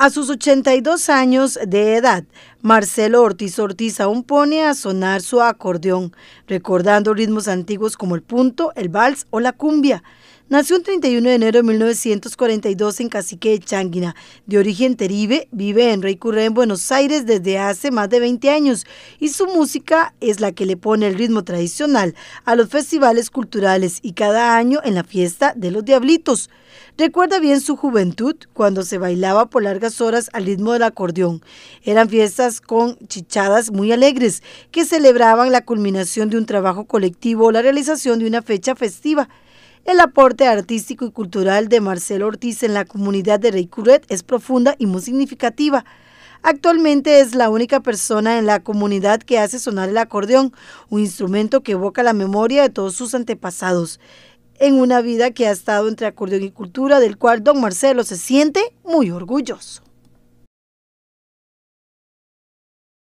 a sus 82 años de edad. Marcelo Ortiz Ortiz aún pone a sonar su acordeón, recordando ritmos antiguos como el punto, el vals o la cumbia. Nació el 31 de enero de 1942 en Cacique de Changuina. De origen teribe, vive en Rey en Buenos Aires, desde hace más de 20 años. Y su música es la que le pone el ritmo tradicional a los festivales culturales y cada año en la fiesta de los Diablitos. Recuerda bien su juventud, cuando se bailaba por largas horas al ritmo del acordeón. Eran fiestas con chichadas muy alegres que celebraban la culminación de un trabajo colectivo o la realización de una fecha festiva. El aporte artístico y cultural de Marcelo Ortiz en la comunidad de Curret es profunda y muy significativa. Actualmente es la única persona en la comunidad que hace sonar el acordeón, un instrumento que evoca la memoria de todos sus antepasados, en una vida que ha estado entre acordeón y cultura, del cual don Marcelo se siente muy orgulloso.